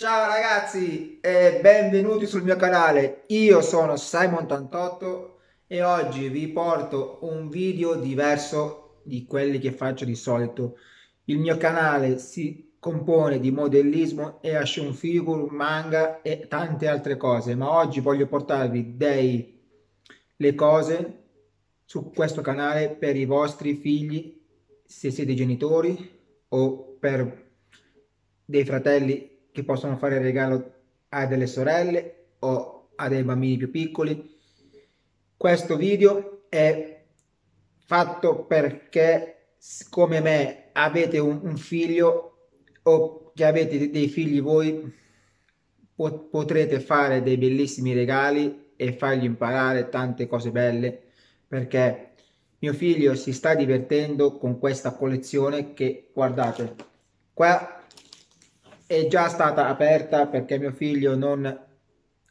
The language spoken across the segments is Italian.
Ciao ragazzi e benvenuti sul mio canale, io sono Simon88 e oggi vi porto un video diverso di quelli che faccio di solito. Il mio canale si compone di modellismo e action figure, manga e tante altre cose, ma oggi voglio portarvi delle cose su questo canale per i vostri figli, se siete genitori o per dei fratelli che possono fare il regalo a delle sorelle o a dei bambini più piccoli. Questo video è fatto perché come me avete un, un figlio o che avete dei figli voi potrete fare dei bellissimi regali e fargli imparare tante cose belle perché mio figlio si sta divertendo con questa collezione che guardate qua è già stata aperta perché mio figlio non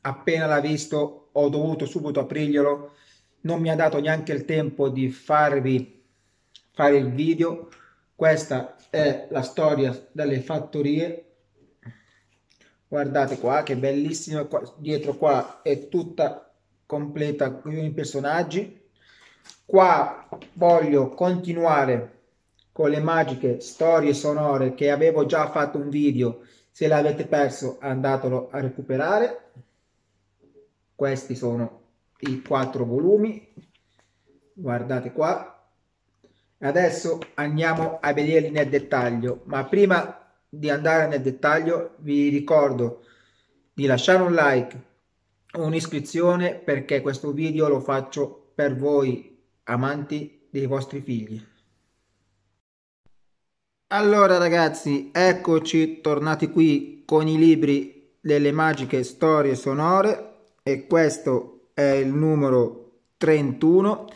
appena l'ha visto ho dovuto subito aprirglielo non mi ha dato neanche il tempo di farvi fare il video questa è la storia delle fattorie guardate qua che bellissima qua, dietro qua è tutta completa con i personaggi qua voglio continuare con le magiche storie sonore che avevo già fatto un video se l'avete perso andatelo a recuperare. Questi sono i quattro volumi. Guardate qua. Adesso andiamo a vederli nel dettaglio, ma prima di andare nel dettaglio vi ricordo di lasciare un like, un'iscrizione perché questo video lo faccio per voi amanti dei vostri figli. Allora ragazzi, eccoci tornati qui con i libri delle magiche storie sonore e questo è il numero 31.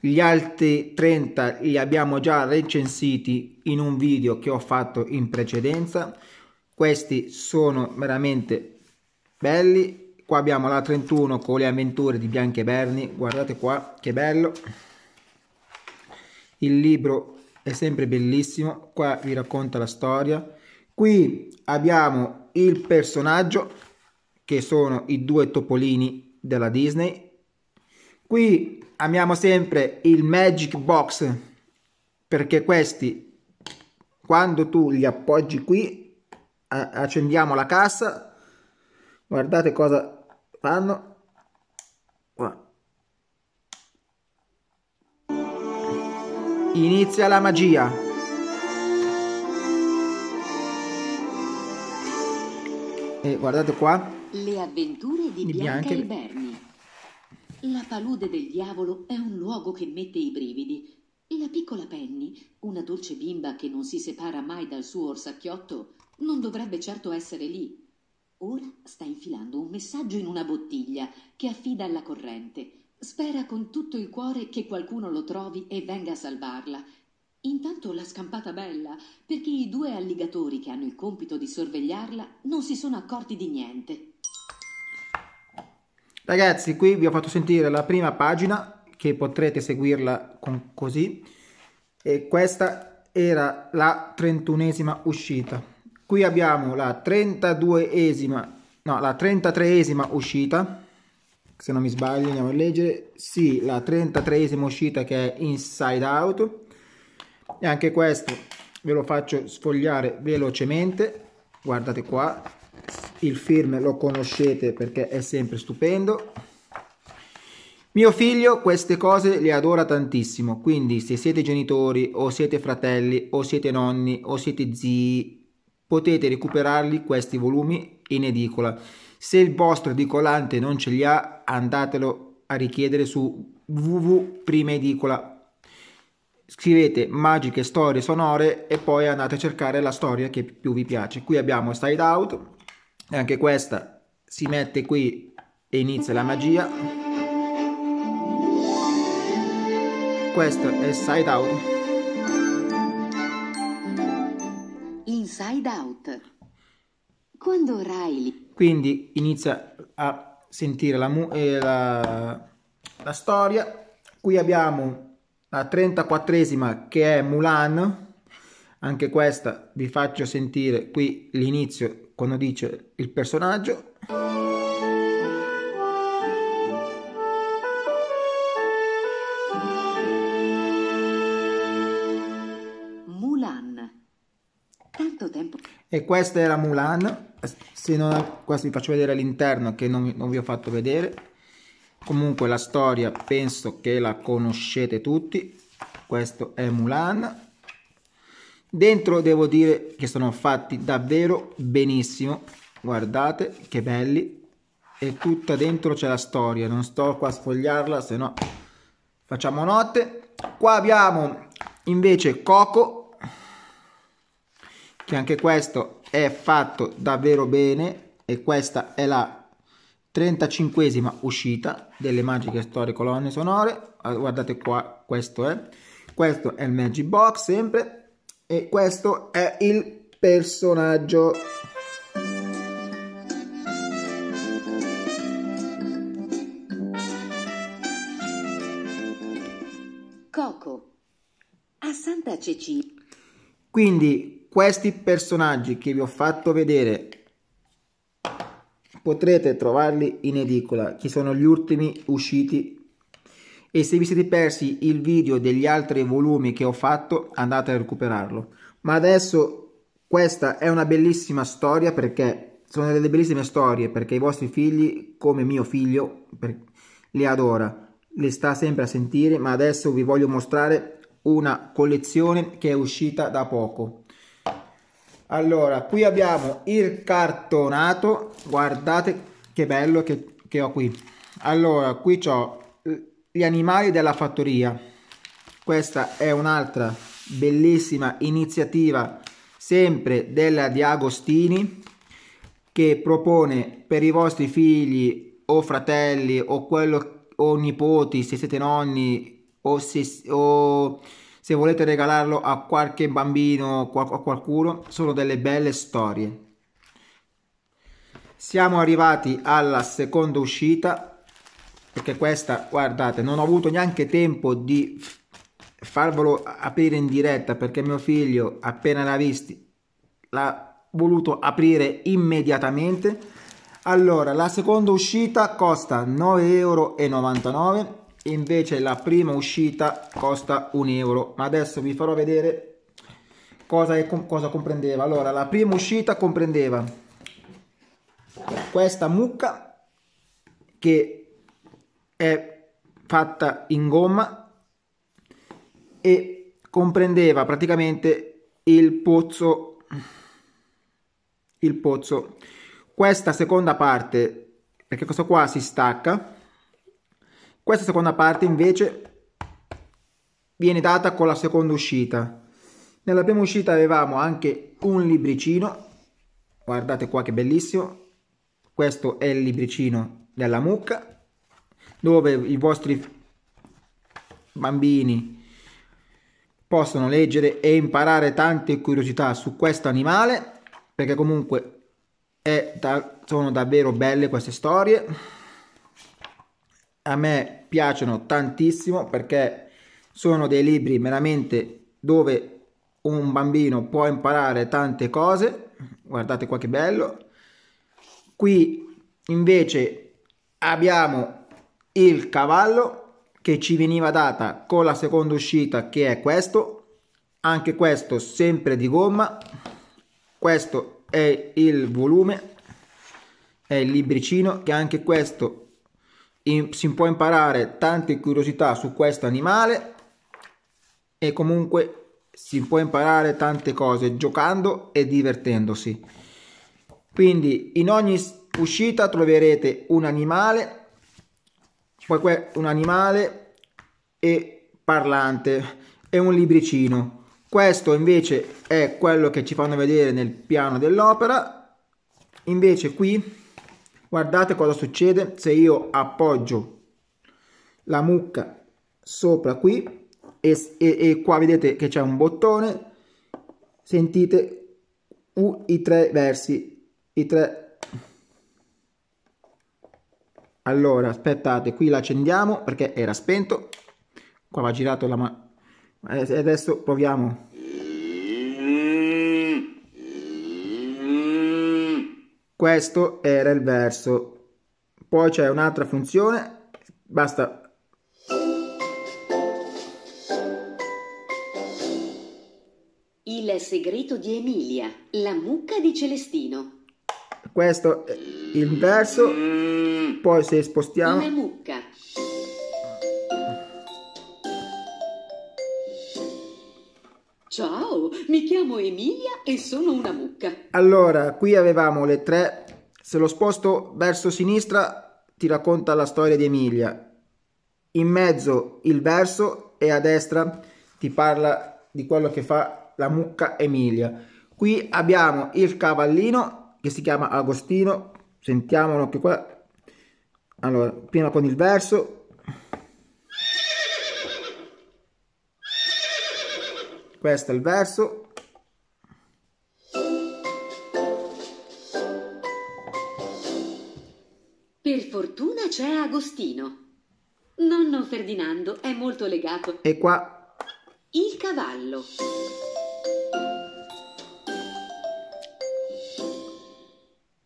Gli altri 30 li abbiamo già recensiti in un video che ho fatto in precedenza. Questi sono veramente belli. Qua abbiamo la 31 con le avventure di Bianche Berni. Guardate qua, che bello. Il libro è sempre bellissimo, qua vi racconta la storia. Qui abbiamo il personaggio che sono i due topolini della Disney. Qui abbiamo sempre il Magic Box perché questi quando tu li appoggi qui accendiamo la cassa guardate cosa fanno Inizia la magia. E guardate qua. Le avventure di, di Bianca, Bianca e Berni. La palude del diavolo è un luogo che mette i brividi. La piccola Penny, una dolce bimba che non si separa mai dal suo orsacchiotto, non dovrebbe certo essere lì. Ora sta infilando un messaggio in una bottiglia che affida alla corrente Spera con tutto il cuore che qualcuno lo trovi e venga a salvarla. Intanto l'ha scampata bella, perché i due alligatori che hanno il compito di sorvegliarla non si sono accorti di niente. Ragazzi, qui vi ho fatto sentire la prima pagina, che potrete seguirla con così, e questa era la trentunesima uscita. Qui abbiamo la trentaduesima, no, la trentatreesima uscita, se non mi sbaglio andiamo a leggere sì la 33esima uscita che è Inside Out e anche questo ve lo faccio sfogliare velocemente guardate qua il film lo conoscete perché è sempre stupendo mio figlio queste cose le adora tantissimo, quindi se siete genitori o siete fratelli o siete nonni o siete zii, potete recuperarli questi volumi in edicola. Se il vostro edicolante non ce li ha, andatelo a richiedere su www.primaedicola.com scrivete magiche storie sonore e poi andate a cercare la storia che più vi piace. Qui abbiamo Side Out, e anche questa si mette qui e inizia la magia. Questo è Side Out. Inside Out. Quando Riley quindi inizia a sentire la, eh, la, la storia. Qui abbiamo la 34esima che è Mulan, anche questa vi faccio sentire qui l'inizio quando dice il personaggio. tanto tempo. E questa era Mulan, se non, questo vi faccio vedere l'interno che non, non vi ho fatto vedere. Comunque la storia penso che la conoscete tutti, questo è Mulan. Dentro devo dire che sono fatti davvero benissimo, guardate che belli. E tutta dentro c'è la storia, non sto qua a sfogliarla, se no facciamo notte. Qua abbiamo invece Coco che anche questo è fatto davvero bene e questa è la 35esima uscita delle magiche storie colonne sonore ah, guardate qua questo è questo è il magic box sempre e questo è il personaggio Coco a Santa Ceci quindi questi personaggi che vi ho fatto vedere potrete trovarli in edicola che sono gli ultimi usciti e se vi siete persi il video degli altri volumi che ho fatto andate a recuperarlo ma adesso questa è una bellissima storia perché sono delle bellissime storie perché i vostri figli come mio figlio li adora le sta sempre a sentire ma adesso vi voglio mostrare una collezione che è uscita da poco allora, qui abbiamo il cartonato, guardate che bello che, che ho qui. Allora, qui ho gli animali della fattoria. Questa è un'altra bellissima iniziativa sempre della Di Agostini che propone per i vostri figli o fratelli o, quello, o nipoti, se siete nonni o, se, o se volete regalarlo a qualche bambino o a qualcuno, sono delle belle storie. Siamo arrivati alla seconda uscita, perché questa, guardate, non ho avuto neanche tempo di farvelo aprire in diretta perché mio figlio appena l'ha visti l'ha voluto aprire immediatamente allora la seconda uscita costa 9,99 euro invece la prima uscita costa un euro ma adesso vi farò vedere cosa, è, cosa comprendeva allora la prima uscita comprendeva questa mucca che è fatta in gomma e comprendeva praticamente il pozzo il pozzo questa seconda parte perché questo qua si stacca questa seconda parte invece viene data con la seconda uscita. Nella prima uscita avevamo anche un libricino, guardate qua che bellissimo, questo è il libricino della mucca, dove i vostri bambini possono leggere e imparare tante curiosità su questo animale, perché comunque da sono davvero belle queste storie a me piacciono tantissimo perché sono dei libri veramente dove un bambino può imparare tante cose. Guardate qua che bello. Qui invece abbiamo il cavallo che ci veniva data con la seconda uscita che è questo. Anche questo sempre di gomma. Questo è il volume, è il libricino che anche questo si può imparare tante curiosità su questo animale e comunque si può imparare tante cose giocando e divertendosi. Quindi in ogni uscita troverete un animale, un animale e parlante e un libricino. Questo invece è quello che ci fanno vedere nel piano dell'opera. Invece qui Guardate cosa succede se io appoggio la mucca sopra qui e, e, e qua vedete che c'è un bottone, sentite uh, i tre versi, i tre... Allora, aspettate, qui l'accendiamo perché era spento, qua va girato la mano, eh, adesso proviamo Questo era il verso. Poi c'è un'altra funzione, basta Il segreto di Emilia, la mucca di Celestino. Questo è il verso. Poi se spostiamo. La mucca Mi chiamo Emilia e sono una mucca. Allora, qui avevamo le tre. Se lo sposto verso sinistra, ti racconta la storia di Emilia. In mezzo il verso e a destra ti parla di quello che fa la mucca Emilia. Qui abbiamo il cavallino che si chiama Agostino. Sentiamolo che qua. Allora, prima con il verso, questo è il verso per fortuna c'è Agostino nonno Ferdinando è molto legato e qua il cavallo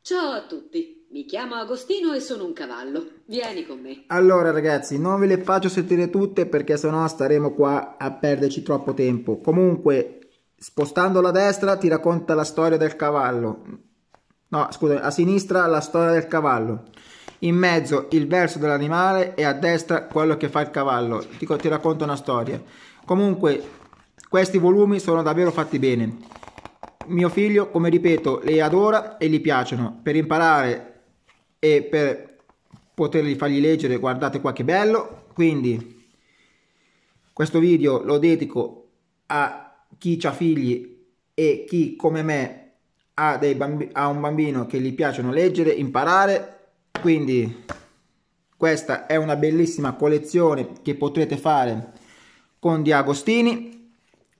ciao a tutti mi chiamo Agostino e sono un cavallo. Vieni con me. Allora, ragazzi, non ve le faccio sentire tutte perché sennò staremo qua a perderci troppo tempo. Comunque, spostando la destra ti racconta la storia del cavallo. No, scusa, a sinistra la storia del cavallo. In mezzo il verso dell'animale e a destra quello che fa il cavallo. Ti, ti racconto una storia. Comunque, questi volumi sono davvero fatti bene. Mio figlio, come ripeto, li adora e gli piacciono. Per imparare e per poterli fargli leggere guardate qua che bello quindi questo video lo dedico a chi ha figli e chi come me ha, ha un bambino che gli piacciono leggere imparare quindi questa è una bellissima collezione che potrete fare con Di Agostini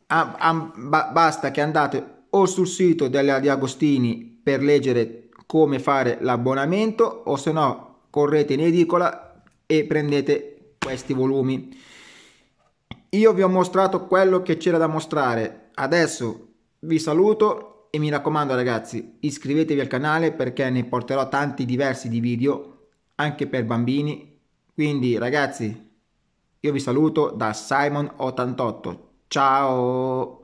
a, a, basta che andate o sul sito della Di Agostini per leggere come fare l'abbonamento o se no correte in edicola e prendete questi volumi. Io vi ho mostrato quello che c'era da mostrare, adesso vi saluto e mi raccomando ragazzi iscrivetevi al canale perché ne porterò tanti diversi di video anche per bambini. Quindi ragazzi io vi saluto da Simon88, ciao!